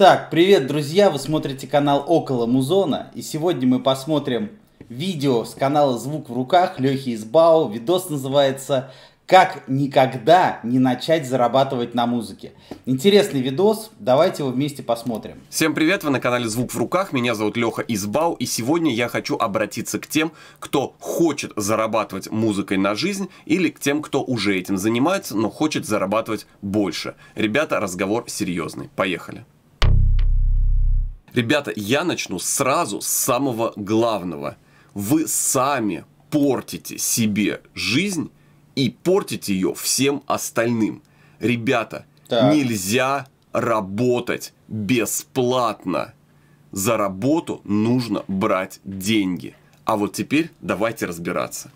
Так, привет, друзья! Вы смотрите канал Около Музона, и сегодня мы посмотрим видео с канала Звук в руках Лехи Избао. Видос называется «Как никогда не начать зарабатывать на музыке». Интересный видос, давайте его вместе посмотрим. Всем привет, вы на канале Звук в руках, меня зовут Леха Избау, и сегодня я хочу обратиться к тем, кто хочет зарабатывать музыкой на жизнь, или к тем, кто уже этим занимается, но хочет зарабатывать больше. Ребята, разговор серьезный, поехали. Ребята, я начну сразу с самого главного. Вы сами портите себе жизнь и портите ее всем остальным. Ребята, так. нельзя работать бесплатно. За работу нужно брать деньги. А вот теперь давайте разбираться.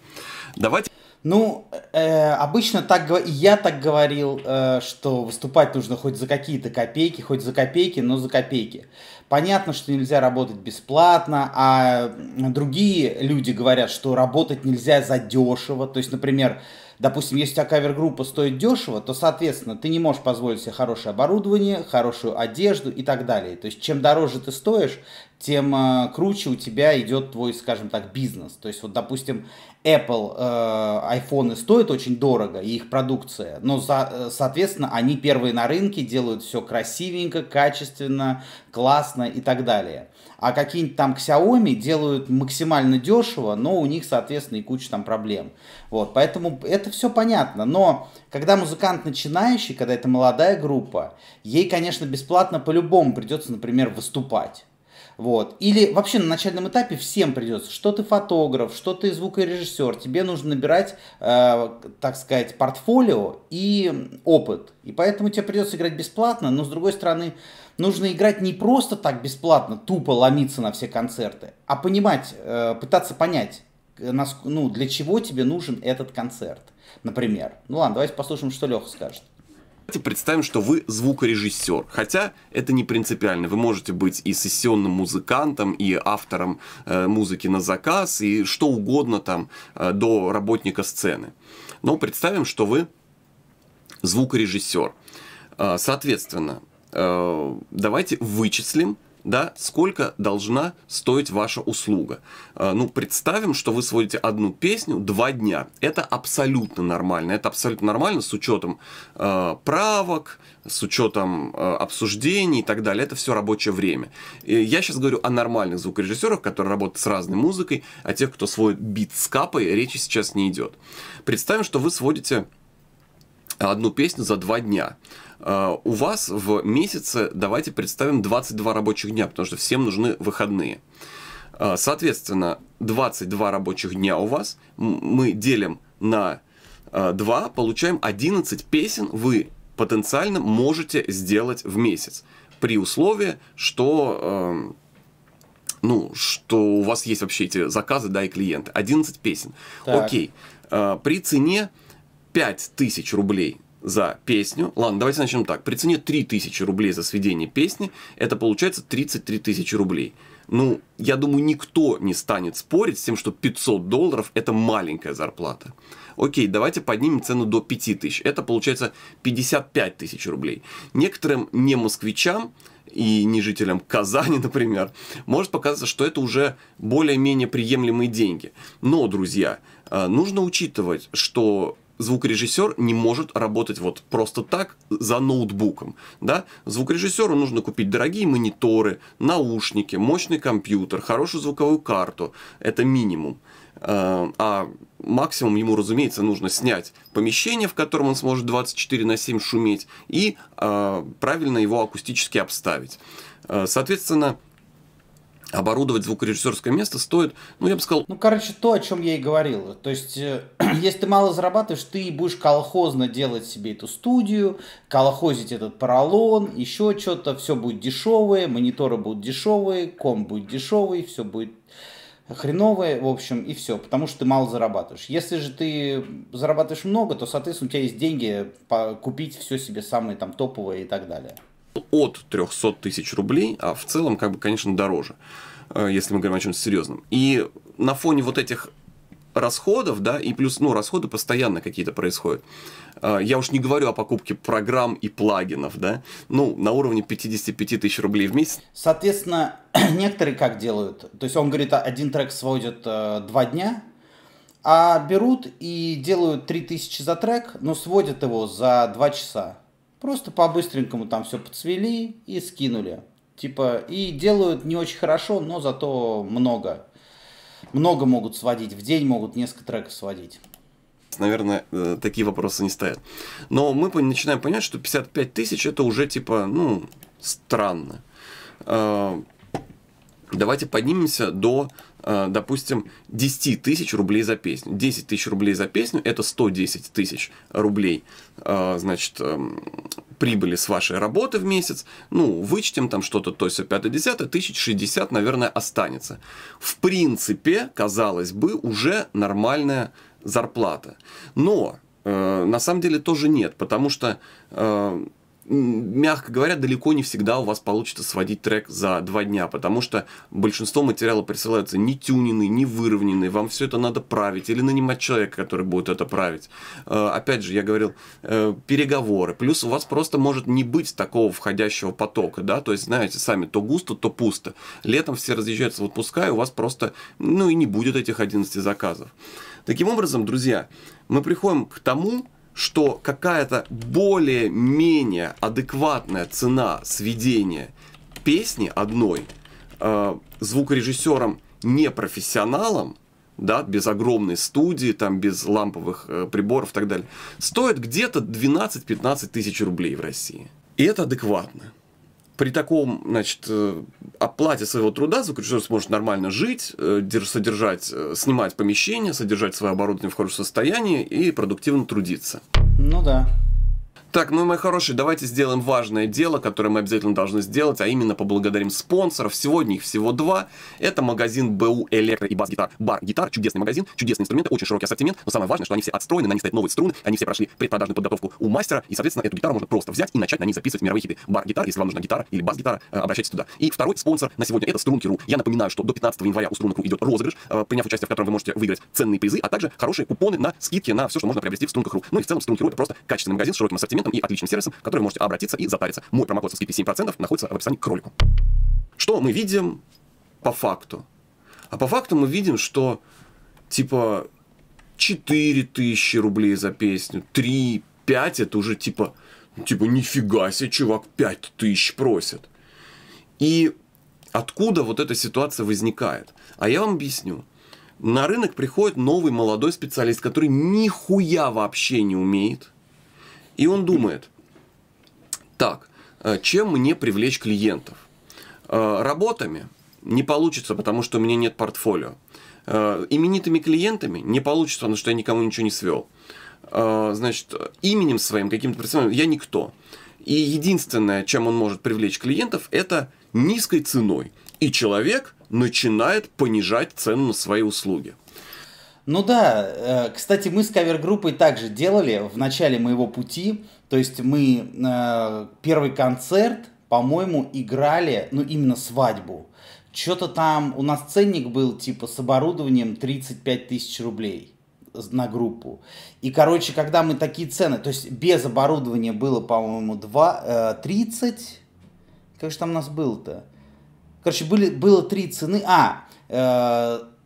Давайте... Ну, э, обычно так и я так говорил, э, что выступать нужно хоть за какие-то копейки, хоть за копейки, но за копейки. Понятно, что нельзя работать бесплатно, а другие люди говорят, что работать нельзя за дешево. То есть, например, допустим, если у тебя кавер-группа стоит дешево, то, соответственно, ты не можешь позволить себе хорошее оборудование, хорошую одежду и так далее. То есть, чем дороже ты стоишь, тем э, круче у тебя идет твой, скажем так, бизнес. То есть, вот, допустим, Apple э, айфоны стоят очень дорого, и их продукция, но, за, э, соответственно, они первые на рынке, делают все красивенько, качественно, классно и так далее а какие-нибудь там Xiaomi делают максимально дешево, но у них, соответственно, и куча там проблем. Вот, поэтому это все понятно, но когда музыкант начинающий, когда это молодая группа, ей, конечно, бесплатно по-любому придется, например, выступать. Вот. Или вообще на начальном этапе всем придется, что ты фотограф, что ты звукорежиссер, тебе нужно набирать, э, так сказать, портфолио и опыт. И поэтому тебе придется играть бесплатно, но с другой стороны, нужно играть не просто так бесплатно, тупо ломиться на все концерты, а понимать, э, пытаться понять, э, ну, для чего тебе нужен этот концерт, например. Ну ладно, давайте послушаем, что Леха скажет. Давайте представим, что вы звукорежиссер. Хотя это не принципиально. Вы можете быть и сессионным музыкантом, и автором э, музыки на заказ, и что угодно там э, до работника сцены. Но представим, что вы звукорежиссер. Э, соответственно, Э, давайте вычислим, да, сколько должна стоить ваша услуга. Э, ну, представим, что вы сводите одну песню два дня. Это абсолютно нормально. Это абсолютно нормально с учетом э, правок, с учетом э, обсуждений и так далее. Это все рабочее время. И я сейчас говорю о нормальных звукорежиссерах, которые работают с разной музыкой, о тех, кто сводит бит с капой, речи сейчас не идет. Представим, что вы сводите одну песню за два дня. А, у вас в месяце, давайте представим, 22 рабочих дня, потому что всем нужны выходные. А, соответственно, 22 рабочих дня у вас мы делим на 2, а, получаем 11 песен вы потенциально можете сделать в месяц. При условии, что эм, ну, что у вас есть вообще эти заказы, да, и клиенты. 11 песен. Так. Окей. При цене 5000 рублей за песню. Ладно, давайте начнем так. При цене 3000 рублей за сведение песни, это получается 33 тысячи рублей. Ну, я думаю, никто не станет спорить с тем, что 500 долларов – это маленькая зарплата. Окей, давайте поднимем цену до 5000. Это получается 55 тысяч рублей. Некоторым не москвичам и не жителям Казани, например, может показаться, что это уже более-менее приемлемые деньги. Но, друзья, э, нужно учитывать, что звукорежиссер не может работать вот просто так за ноутбуком, да? Звукорежиссеру нужно купить дорогие мониторы, наушники, мощный компьютер, хорошую звуковую карту. Это минимум. Э, а максимум ему, разумеется, нужно снять помещение, в котором он сможет 24 на 7 шуметь, и э, правильно его акустически обставить. Э, соответственно, оборудовать звукорежиссерское место стоит, ну, я бы сказал... Ну, короче, то, о чем я и говорил. То есть, э, если ты мало зарабатываешь, ты будешь колхозно делать себе эту студию, колхозить этот поролон, еще что-то, все будет дешевое, мониторы будут дешевые, ком будет дешевый, все будет хреновое, в общем, и все, потому что ты мало зарабатываешь. Если же ты зарабатываешь много, то, соответственно, у тебя есть деньги купить все себе самые там топовые и так далее от 300 тысяч рублей, а в целом, как бы, конечно, дороже, э, если мы говорим о чем-то серьезном. И на фоне вот этих расходов, да, и плюс, ну, расходы постоянно какие-то происходят. Э, я уж не говорю о покупке программ и плагинов, да, ну, на уровне 55 тысяч рублей в месяц. Соответственно, некоторые как делают? То есть он говорит, а, один трек сводит э, два дня, а берут и делают 3000 за трек, но сводят его за два часа. Просто по-быстренькому там все подсвели и скинули. Типа, и делают не очень хорошо, но зато много. Много могут сводить, в день могут несколько треков сводить наверное, э, такие вопросы не стоят. Но мы начинаем понимать, что 55 тысяч это уже типа, ну, странно. Э, давайте поднимемся до Э, допустим, 10 тысяч рублей за песню. 10 тысяч рублей за песню – это 110 тысяч рублей, э, значит, эм, прибыли с вашей работы в месяц. Ну, вычтем там что-то, то есть 5-10, тысяч 60, наверное, останется. В принципе, казалось бы, уже нормальная зарплата. Но э, на самом деле тоже нет, потому что мягко говоря, далеко не всегда у вас получится сводить трек за два дня, потому что большинство материала присылается не тюненный, не выровненный, вам все это надо править или нанимать человека, который будет это править. Э, опять же, я говорил, э, переговоры, плюс у вас просто может не быть такого входящего потока, да, то есть, знаете, сами то густо, то пусто. Летом все разъезжаются в отпуска, и у вас просто, ну и не будет этих 11 заказов. Таким образом, друзья, мы приходим к тому, что какая-то более-менее адекватная цена сведения песни одной э, звукорежиссером не профессионалом, да, без огромной студии, там, без ламповых э, приборов и так далее, стоит где-то 12-15 тысяч рублей в России. И это адекватно при таком, значит, э, оплате своего труда звукорежиссер сможет нормально жить, э, содержать, э, снимать помещение, содержать свое оборудование в хорошем состоянии и продуктивно трудиться. Ну да. Так, ну, мои хорошие, давайте сделаем важное дело, которое мы обязательно должны сделать, а именно поблагодарим спонсоров. Сегодня их всего два. Это магазин БУ Электро и Бас-гитар. Бар-гитар, чудесный магазин, чудесные инструменты, очень широкий ассортимент. Но самое важное, что они все отстроены, на них стоят новые струны, они все прошли предпродажную подготовку у мастера, и, соответственно, эту гитару можно просто взять и начать на них записывать мировые хиты. Бар-гитар, если вам нужна гитара или бас-гитара, э, обращайтесь туда. И второй спонсор на сегодня это Струнки.ру. Я напоминаю, что до 15 января у Струнок.ру идет розыгрыш, э, приняв участие в котором вы можете выиграть ценные призы, а также хорошие купоны на скидки на все, что можно приобрести в Струнках.ру. Ну и в целом Струнки.ру это просто качественный магазин с широким ассортиментом абонементом и отличным сервисом, в который можете обратиться и затариться. Мой промокод со скидкой 7% находится в описании к ролику. Что мы видим по факту? А по факту мы видим, что типа 4 тысячи рублей за песню, 3, 5 это уже типа, ну, типа нифига себе, чувак, 5 тысяч просят. И откуда вот эта ситуация возникает? А я вам объясню. На рынок приходит новый молодой специалист, который нихуя вообще не умеет, и он думает, так, э, чем мне привлечь клиентов? Э, работами не получится, потому что у меня нет портфолио. Э, именитыми клиентами не получится, потому что я никому ничего не свел. Значит, именем своим, каким-то представлением, я никто. И единственное, чем он может привлечь клиентов, это низкой ценой. И человек начинает понижать цену на свои услуги. Ну да, э, кстати, мы с кавер-группой также делали в начале моего пути. То есть мы э, первый концерт, по-моему, играли, ну именно свадьбу. Что-то там у нас ценник был типа с оборудованием 35 тысяч рублей на группу. И, короче, когда мы такие цены, то есть без оборудования было, по-моему, 2, 30, э, как же там у нас было-то? Короче, были, было три цены. А,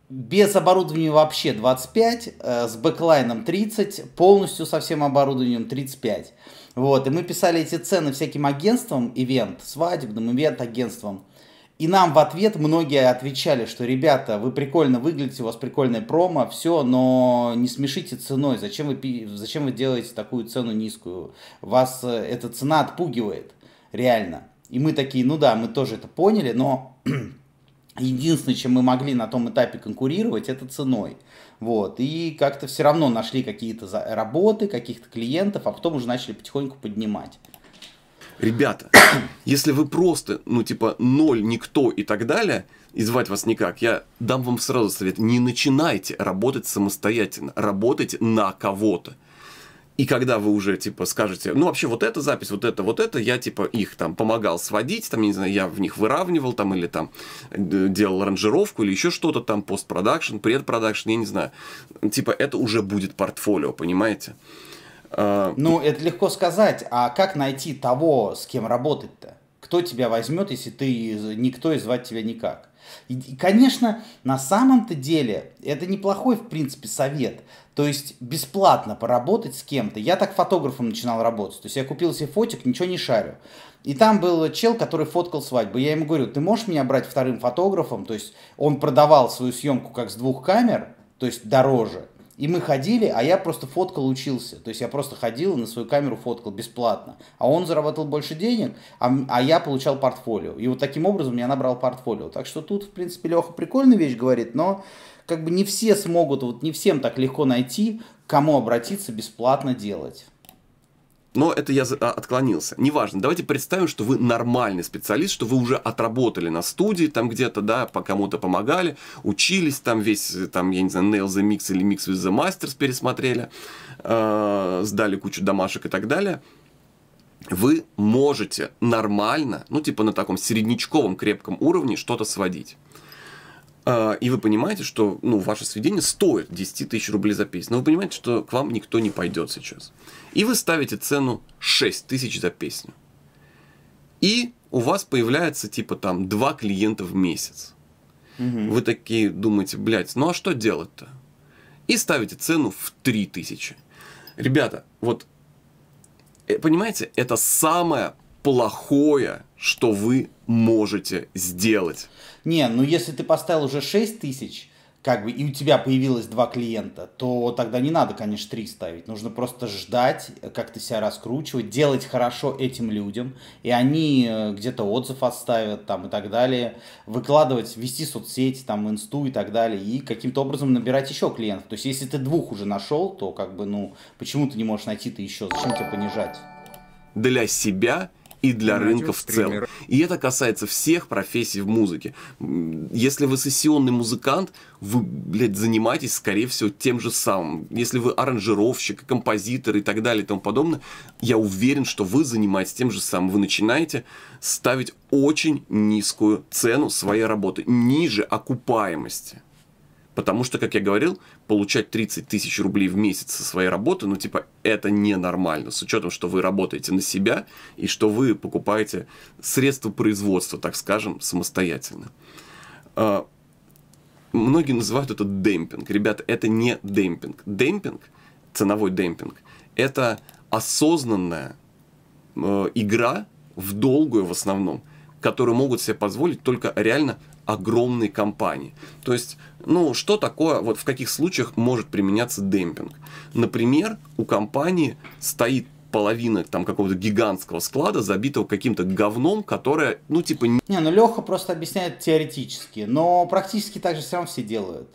без оборудования вообще 25, э, с бэклайном 30, полностью со всем оборудованием 35. Вот, и мы писали эти цены всяким агентствам, ивент, свадебным ивент-агентствам. И нам в ответ многие отвечали, что, ребята, вы прикольно выглядите, у вас прикольная промо, все, но не смешите ценой, зачем вы, зачем вы делаете такую цену низкую? Вас э, эта цена отпугивает, реально. И мы такие, ну да, мы тоже это поняли, но единственное, чем мы могли на том этапе конкурировать, это ценой. Вот. И как-то все равно нашли какие-то работы, каких-то клиентов, а потом уже начали потихоньку поднимать. Ребята, если вы просто, ну, типа, ноль, никто и так далее, и звать вас никак, я дам вам сразу совет, не начинайте работать самостоятельно, работайте на кого-то. И когда вы уже, типа, скажете, ну, вообще, вот эта запись, вот это, вот это, я, типа, их там помогал сводить, там, я не знаю, я в них выравнивал, там, или там э, делал ранжировку, или еще что-то там, постпродакшн, предпродакшн, я не знаю. Типа, это уже будет портфолио, понимаете? А, ну, это легко сказать, а как найти того, с кем работать-то? Кто тебя возьмет, если ты никто и звать тебя никак? И, и конечно, на самом-то деле, это неплохой, в принципе, совет. То есть бесплатно поработать с кем-то. Я так фотографом начинал работать. То есть я купил себе фотик, ничего не шарю. И там был чел, который фоткал свадьбы. Я ему говорю, ты можешь меня брать вторым фотографом? То есть он продавал свою съемку как с двух камер, то есть дороже. И мы ходили, а я просто фоткал, учился. То есть я просто ходил на свою камеру фоткал бесплатно. А он зарабатывал больше денег, а, а я получал портфолио. И вот таким образом я набрал портфолио. Так что тут, в принципе, Леха прикольная вещь говорит, но как бы не все смогут, вот не всем так легко найти, кому обратиться бесплатно делать но это я а, отклонился. Неважно, давайте представим, что вы нормальный специалист, что вы уже отработали на студии там где-то, да, по кому-то помогали, учились там весь, там, я не знаю, Nail the Mix или Mix with the Masters пересмотрели, э, сдали кучу домашек и так далее вы можете нормально, ну типа на таком среднячковом крепком уровне что-то сводить. А, и вы понимаете, что ну, ваше сведение стоит 10 тысяч рублей за песню, но вы понимаете, что к вам никто не пойдет сейчас. И вы ставите цену 6 тысяч за песню. И у вас появляется типа там два клиента в месяц. Угу. Вы такие думаете, блядь, ну а что делать-то? И ставите цену в 3 тысячи. Ребята, вот, э, понимаете, это самое плохое, что вы можете сделать. Не, ну если ты поставил уже 6 тысяч, как бы, и у тебя появилось два клиента, то тогда не надо, конечно, три ставить. Нужно просто ждать, как ты себя раскручивать, делать хорошо этим людям, и они э, где-то отзыв оставят там и так далее, выкладывать, вести соцсети, там, инсту и так далее, и каким-то образом набирать еще клиентов. То есть, если ты двух уже нашел, то как бы, ну, почему ты не можешь найти ты еще, зачем тебя понижать? Для себя и для Радио, рынка в целом. И это касается всех профессий в музыке. Если вы сессионный музыкант, вы, блядь, занимаетесь, скорее всего, тем же самым. Если вы аранжировщик, композитор и так далее и тому подобное, я уверен, что вы занимаетесь тем же самым. Вы начинаете ставить очень низкую цену своей работы, ниже окупаемости. Потому что, как я говорил, получать 30 тысяч рублей в месяц со своей работы, ну, типа, это ненормально, с учетом, что вы работаете на себя и что вы покупаете средства производства, так скажем, самостоятельно. А, многие называют это демпинг. Ребята, это не демпинг. Демпинг, ценовой демпинг, это осознанная э, игра в долгую в основном, которые могут себе позволить только реально огромной компании. То есть, ну, что такое, вот в каких случаях может применяться демпинг? Например, у компании стоит половина там какого-то гигантского склада, забитого каким-то говном, которое, ну, типа... Не, ну Леха просто объясняет теоретически, но практически так же все равно все делают.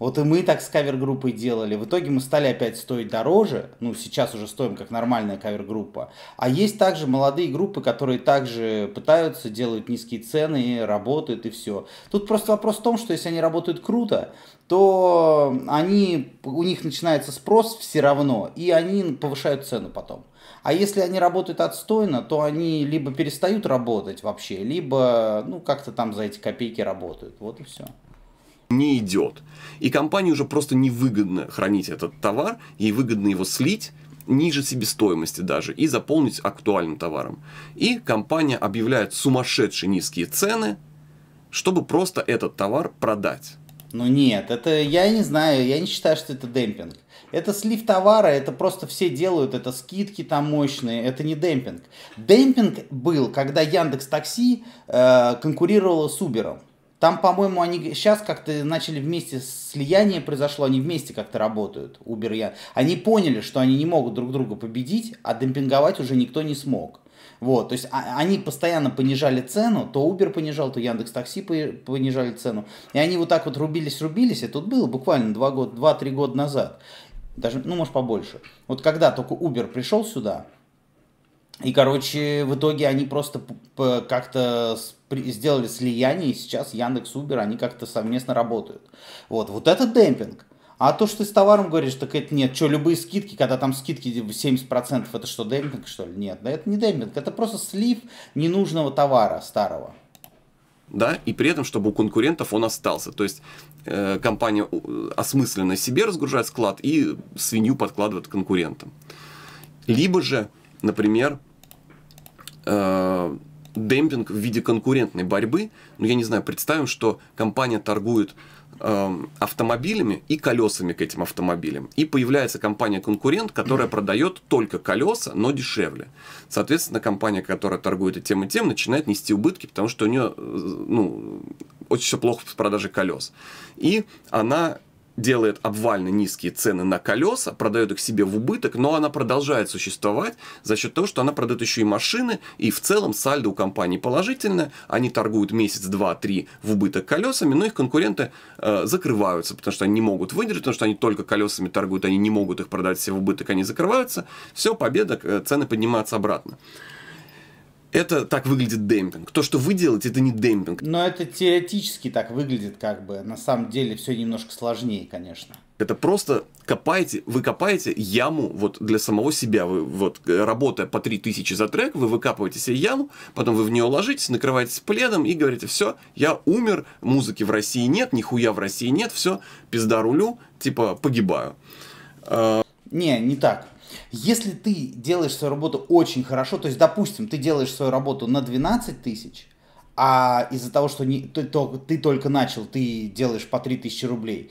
Вот и мы так с кавер-группой делали. В итоге мы стали опять стоить дороже. Ну, сейчас уже стоим как нормальная кавер-группа. А есть также молодые группы, которые также пытаются, делают низкие цены, работают и все. Тут просто вопрос в том, что если они работают круто, то они, у них начинается спрос все равно, и они повышают цену потом. А если они работают отстойно, то они либо перестают работать вообще, либо ну как-то там за эти копейки работают. Вот и все не идет. И компании уже просто невыгодно хранить этот товар, ей выгодно его слить ниже себестоимости даже и заполнить актуальным товаром. И компания объявляет сумасшедшие низкие цены, чтобы просто этот товар продать. Ну нет, это я не знаю, я не считаю, что это демпинг. Это слив товара, это просто все делают, это скидки там мощные, это не демпинг. Демпинг был, когда Яндекс Такси э, конкурировала с Убером там, по-моему, они сейчас как-то начали вместе, слияние произошло, они вместе как-то работают, Uber я. Они поняли, что они не могут друг друга победить, а демпинговать уже никто не смог. Вот, то есть а, они постоянно понижали цену, то Uber понижал, то Яндекс Такси понижали цену. И они вот так вот рубились-рубились, и тут было буквально 2-3 года, года назад, даже, ну, может, побольше. Вот когда только Uber пришел сюда, и, короче, в итоге они просто как-то сделали слияние, и сейчас Яндекс, Убер, они как-то совместно работают. Вот, вот это демпинг. А то, что ты с товаром говоришь, так это нет. Что, любые скидки, когда там скидки 70%, это что, демпинг, что ли? Нет, да это не демпинг, это просто слив ненужного товара старого да, и при этом, чтобы у конкурентов он остался. То есть э, компания осмысленно себе разгружает склад и свинью подкладывает конкурентам. Либо же, например, э, демпинг в виде конкурентной борьбы. Ну, я не знаю, представим, что компания торгует э, автомобилями и колесами к этим автомобилям. И появляется компания-конкурент, которая продает только колеса, но дешевле. Соответственно, компания, которая торгует и тем, и тем, начинает нести убытки, потому что у нее э, ну, очень все плохо в продаже колес. И она делает обвально низкие цены на колеса, продает их себе в убыток, но она продолжает существовать за счет того, что она продает еще и машины, и в целом сальдо у компании положительное, они торгуют месяц, два, три в убыток колесами, но их конкуренты э, закрываются, потому что они не могут выдержать, потому что они только колесами торгуют, они не могут их продать себе в убыток, они закрываются, все, победа, э, цены поднимаются обратно это так выглядит демпинг. То, что вы делаете, это не демпинг. Но это теоретически так выглядит, как бы. На самом деле все немножко сложнее, конечно. Это просто копаете, вы копаете яму вот для самого себя. Вы вот э, работая по 3000 за трек, вы выкапываете себе яму, потом вы в нее ложитесь, накрываетесь пледом и говорите, все, я умер, музыки в России нет, нихуя в России нет, все, пизда рулю, типа погибаю. Э, не, не так. Если ты делаешь свою работу очень хорошо, то есть, допустим, ты делаешь свою работу на 12 тысяч, а из-за того, что не, ты, то, ты только начал, ты делаешь по 3 тысячи рублей,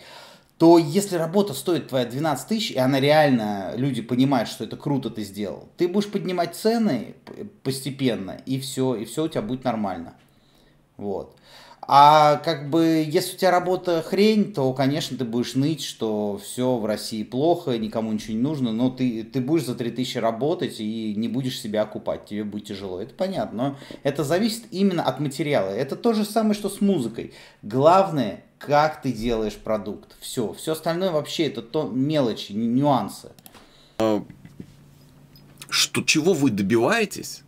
то если работа стоит твоя 12 тысяч, и она реально, люди понимают, что это круто ты сделал, ты будешь поднимать цены постепенно, и все, и все у тебя будет нормально. Вот. А как бы, если у тебя работа хрень, то, конечно, ты будешь ныть, что все в России плохо, никому ничего не нужно, но ты, ты будешь за 3000 работать и не будешь себя окупать, тебе будет тяжело. Это понятно, но это зависит именно от материала. Это то же самое, что с музыкой. Главное, как ты делаешь продукт. Все. Все остальное вообще это то мелочи, нюансы. А, что, чего вы добиваетесь,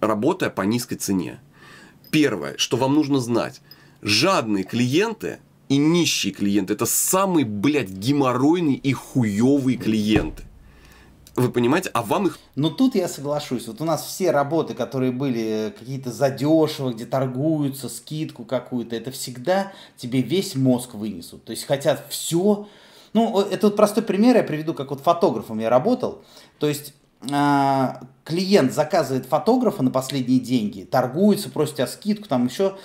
работая по низкой цене? Первое, что вам нужно знать. Жадные клиенты и нищие клиенты – это самые, блядь, геморройные и хуёвые клиенты. Вы понимаете, а вам их... Ну тут я соглашусь. Вот у нас все работы, которые были э, какие-то задешево, где торгуются, скидку какую-то, это всегда тебе весь мозг вынесут. То есть хотят все... Ну, э, это вот простой пример я приведу, как вот фотографом я работал. То есть а, клиент заказывает фотографа на последние деньги, торгуется, просит о скидку, там еще,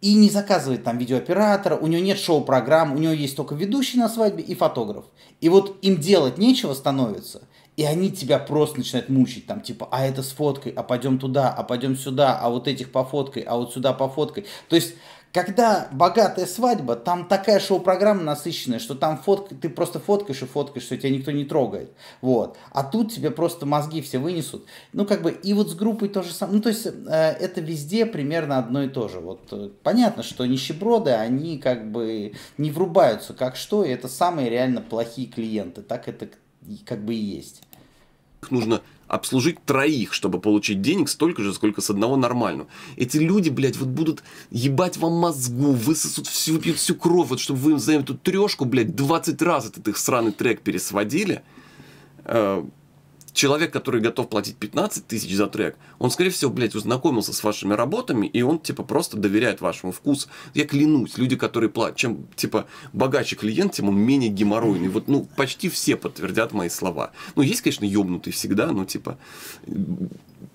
и не заказывает там видеооператора, у него нет шоу-программ, у него есть только ведущий на свадьбе и фотограф. И вот им делать нечего становится, и они тебя просто начинают мучить, там, типа, а это с фоткой, а пойдем туда, а пойдем сюда, а вот этих по фоткой, а вот сюда по фоткой. То есть когда богатая свадьба, там такая шоу-программа насыщенная, что там фотка, ты просто фоткаешь и фоткаешь, что тебя никто не трогает. Вот. А тут тебе просто мозги все вынесут. Ну, как бы, и вот с группой то же самое. Ну, то есть, э, это везде примерно одно и то же. Вот э, понятно, что нищеброды, они как бы не врубаются как что, и это самые реально плохие клиенты. Так это как бы и есть. Нужно обслужить троих, чтобы получить денег столько же, сколько с одного нормального. Эти люди, блядь, вот будут ебать вам мозгу, высосут всю, выпьют всю кровь, вот чтобы вы им за эту трешку, блядь, 20 раз этот их сраный трек пересводили. Э, человек, который готов платить 15 тысяч за трек, он, скорее всего, блядь, узнакомился с вашими работами, и он, типа, просто доверяет вашему вкусу. Я клянусь, люди, которые платят, чем, типа, богаче клиент, тем он менее геморройный. Вот, ну, почти все подтвердят мои слова. Ну, есть, конечно, ёбнутые всегда, но, типа,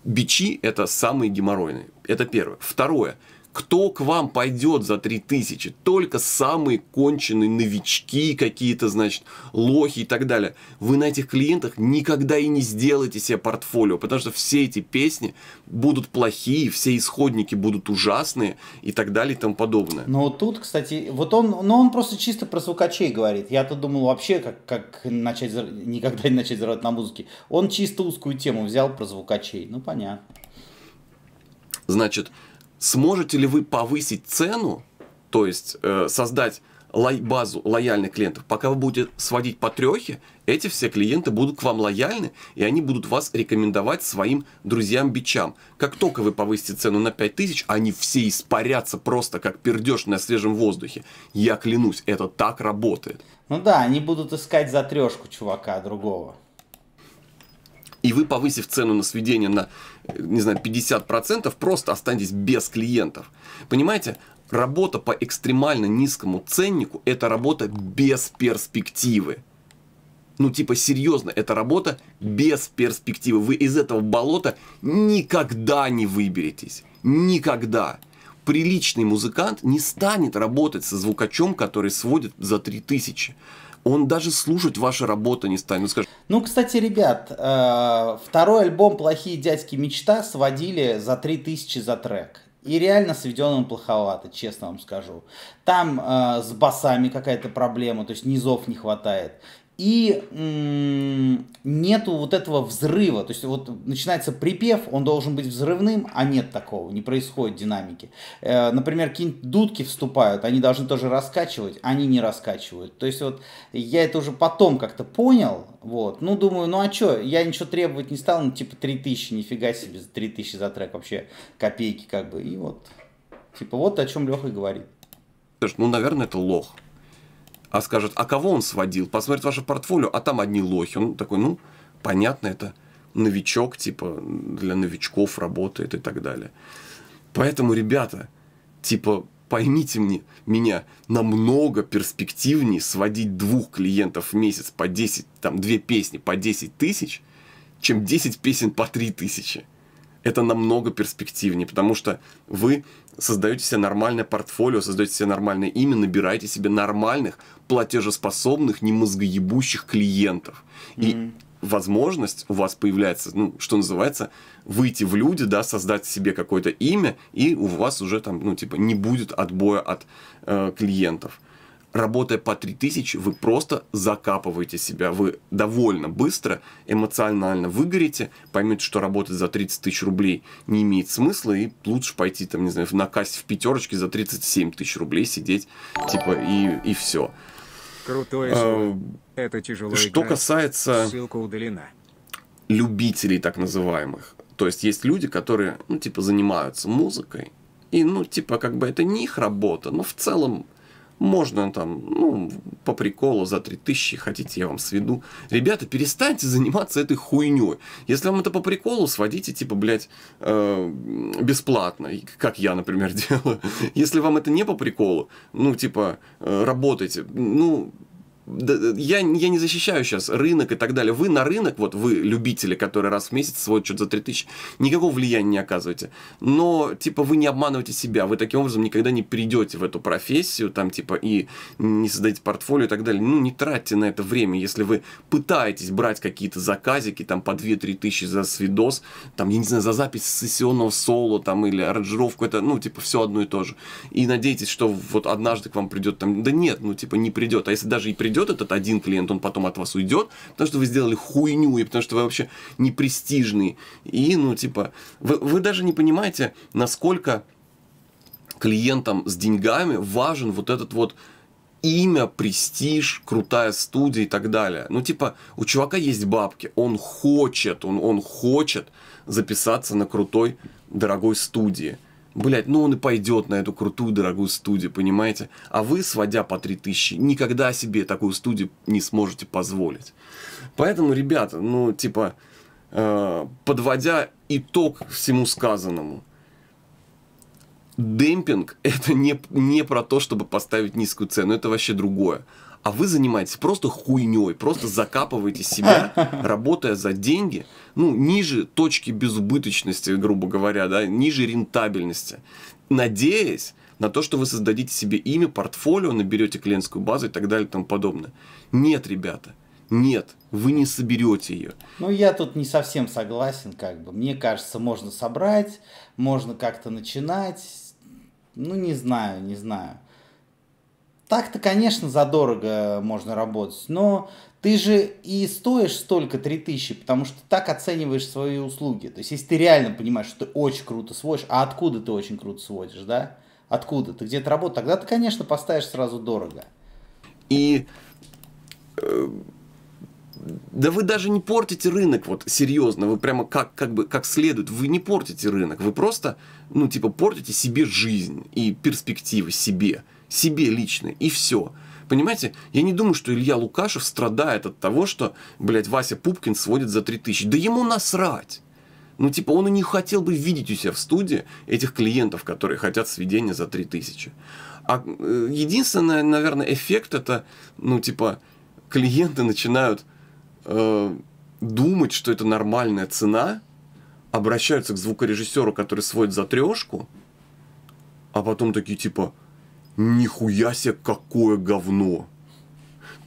бичи – это самые геморройные. Это первое. Второе – кто к вам пойдет за 3000? Только самые конченые новички какие-то, значит, лохи и так далее. Вы на этих клиентах никогда и не сделаете себе портфолио, потому что все эти песни будут плохие, все исходники будут ужасные и так далее и тому подобное. Но тут, кстати, вот он, но ну, он просто чисто про звукачей говорит. Я-то думал вообще, как, как начать, никогда не начать зарабатывать на музыке. Он чисто узкую тему взял про звукачей. Ну, понятно. Значит, сможете ли вы повысить цену, то есть э, создать лай базу лояльных клиентов, пока вы будете сводить по трехе, эти все клиенты будут к вам лояльны, и они будут вас рекомендовать своим друзьям-бичам. Как только вы повысите цену на 5000, они все испарятся просто как пердеж на свежем воздухе. Я клянусь, это так работает. Ну да, они будут искать за трешку чувака другого и вы, повысив цену на сведение на, не знаю, 50%, просто останетесь без клиентов. Понимаете, работа по экстремально низкому ценнику – это работа без перспективы. Ну, типа, серьезно, это работа без перспективы. Вы из этого болота никогда не выберетесь. Никогда. Приличный музыкант не станет работать со звукачом, который сводит за 3000. тысячи он даже слушать ваша работа не станет. Ну, Скажет... Ну, кстати, ребят, э, второй альбом «Плохие дядьки мечта» сводили за 3000 за трек. И реально сведен он плоховато, честно вам скажу. Там э, с басами какая-то проблема, то есть низов не хватает и нету вот этого взрыва. То есть вот начинается припев, он должен быть взрывным, а нет такого, не происходит динамики. Э, например, какие-нибудь дудки вступают, они должны тоже раскачивать, они не раскачивают. То есть вот я это уже потом как-то понял, вот. Ну, думаю, ну а что, я ничего требовать не стал, ну типа 3000, нифига себе, 3000 за трек вообще копейки как бы. И вот, типа вот о чем Леха и говорит. Ну, наверное, это лох а скажет, а кого он сводил? Посмотрит ваше портфолио, а там одни лохи. Он такой, ну, понятно, это новичок, типа, для новичков работает и так далее. Поэтому, ребята, типа, поймите мне, меня намного перспективнее сводить двух клиентов в месяц по 10, там, две песни по 10 тысяч, чем 10 песен по 3 тысячи это намного перспективнее, потому что вы создаете себе нормальное портфолио, создаете себе нормальное имя, набираете себе нормальных, платежеспособных, не мозгоебущих клиентов. И mm-hmm. возможность у вас появляется, ну, что называется, выйти в люди, да, создать себе какое-то имя, и у вас уже там, ну, типа, не будет отбоя от э, клиентов работая по 3000, вы просто закапываете себя. Вы довольно быстро, эмоционально выгорите, поймете, что работать за 30 тысяч рублей не имеет смысла, и лучше пойти, там, не знаю, на кассе в пятерочке за 37 тысяч рублей сидеть, типа, и, и все. Крутое А, Это тяжело Что играть. касается... Ссылка удалена. Любителей, так называемых. То есть есть люди, которые, ну, типа, занимаются музыкой, и, ну, типа, как бы это не их работа, но в целом можно там, ну, по приколу за 3000, хотите, я вам сведу. Ребята, перестаньте заниматься этой хуйней. Если вам это по приколу, сводите, типа, блядь, э, бесплатно, как я, например, делаю. Если вам это не по приколу, ну, типа, э, работайте. Ну, Э, я, я не защищаю сейчас рынок и так далее. Вы на рынок, вот вы, любители, которые раз в месяц сводят что-то за 3000, никакого влияния не оказываете. Но, типа, вы не обманываете себя, вы таким образом никогда не придете в эту профессию, там, типа, и не создаете портфолио и так далее. Ну, не тратьте на это время, если вы пытаетесь брать какие-то заказики, там, по 2-3 тысячи за свидос, там, я не знаю, за запись сессионного соло, там, или аранжировку, это, ну, типа, все одно и то же. И надеетесь, что вот однажды к вам придет там, да нет, ну, типа, не придет. А если даже и придет, придет этот один клиент, он потом от вас уйдет, потому что вы сделали хуйню, и потому что вы вообще непрестижный. И, ну, типа, вы, вы даже не понимаете, насколько клиентам с деньгами важен вот этот вот имя, престиж, крутая студия и так далее. Ну, типа, у чувака есть бабки, он хочет, он, он хочет записаться на крутой, дорогой студии блядь, ну он и пойдет на эту крутую, дорогую студию, понимаете? А вы, сводя по 3000, никогда себе такую студию не сможете позволить. Поэтому, ребята, ну, типа, э, подводя итог всему сказанному, демпинг – это не, не про то, чтобы поставить низкую цену, это вообще другое а вы занимаетесь просто хуйней, просто закапываете себя, работая за деньги, ну, ниже точки безубыточности, грубо говоря, да, ниже рентабельности, надеясь на то, что вы создадите себе имя, портфолио, наберете клиентскую базу и так далее и тому подобное. Нет, ребята, нет, вы не соберете ее. Ну, я тут не совсем согласен, как бы. Мне кажется, можно собрать, можно как-то начинать. Ну, не знаю, не знаю. Так-то, конечно, задорого можно работать, но ты же и стоишь столько 3000, потому что так оцениваешь свои услуги. То есть, если ты реально понимаешь, что ты очень круто сводишь, а откуда ты очень круто сводишь, да? Откуда? Ты где-то работаешь, тогда ты, конечно, поставишь сразу дорого. И э, да вы даже не портите рынок, вот серьезно, вы прямо как, как бы как следует, вы не портите рынок, вы просто, ну, типа, портите себе жизнь и перспективы себе себе лично, и все. Понимаете, я не думаю, что Илья Лукашев страдает от того, что, блядь, Вася Пупкин сводит за 3000. Да ему насрать. Ну, типа, он и не хотел бы видеть у себя в студии этих клиентов, которые хотят сведения за 3000. А э, единственный, наверное, эффект это, ну, типа, клиенты начинают э, думать, что это нормальная цена, обращаются к звукорежиссеру, который сводит за трешку, а потом такие, типа, нихуя себе какое говно.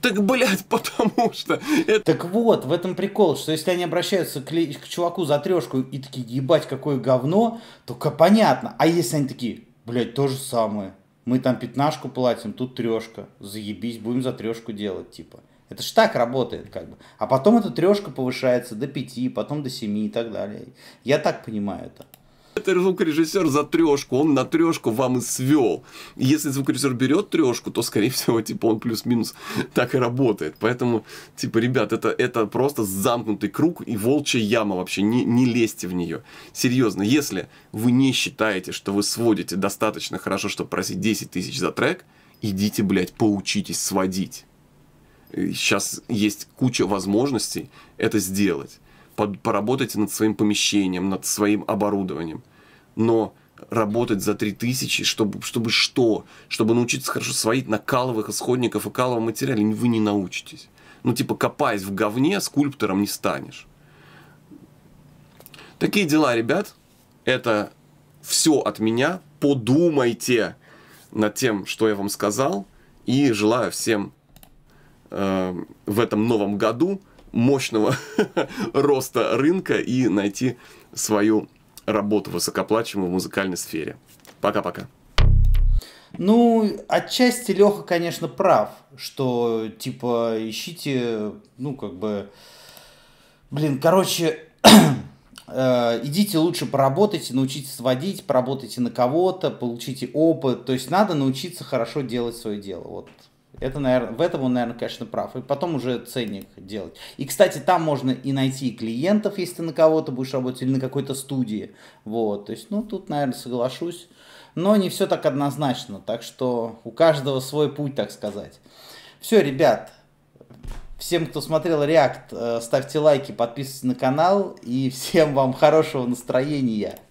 Так, блядь, потому что... Это... Так вот, в этом прикол, что если они обращаются к, ли... к чуваку за трешку и такие, ебать, какое говно, только понятно. А если они такие, блядь, то же самое. Мы там пятнашку платим, тут трешка. Заебись, будем за трешку делать, типа. Это ж так работает, как бы. А потом эта трешка повышается до пяти, потом до семи и так далее. Я так понимаю это. Это звукорежиссер за трешку, он на трешку вам и свел. Если звукорежиссер берет трешку, то, скорее всего, типа он плюс-минус так и работает. Поэтому, типа, ребят, это, это просто замкнутый круг и волчья яма вообще. Не, не лезьте в нее. Серьезно, если вы не считаете, что вы сводите достаточно хорошо, чтобы просить 10 тысяч за трек, идите, блядь, поучитесь сводить сейчас э, есть куча возможностей это сделать поработайте над своим помещением, над своим оборудованием. Но работать за 3000, чтобы, чтобы что? Чтобы научиться хорошо сводить на каловых исходников и каловом материале, вы не научитесь. Ну, типа, копаясь в говне, скульптором не станешь. Такие дела, ребят. Это все от меня. Подумайте над тем, что я вам сказал. И желаю всем э, в этом новом году мощного роста рынка и найти свою работу высокоплачиваемую в музыкальной сфере. Пока-пока. Ну, отчасти Леха, конечно, прав, что типа ищите, ну, как бы, блин, короче, э, идите лучше поработайте, научитесь водить, поработайте на кого-то, получите опыт. То есть надо научиться хорошо делать свое дело. Вот это, наверное, в этом он, наверное, конечно, прав. И потом уже ценник делать. И, кстати, там можно и найти клиентов, если ты на кого-то будешь работать, или на какой-то студии. Вот, то есть, ну, тут, наверное, соглашусь. Но не все так однозначно, так что у каждого свой путь, так сказать. Все, ребят, всем, кто смотрел реакт, э, ставьте лайки, подписывайтесь на канал, и всем вам хорошего настроения.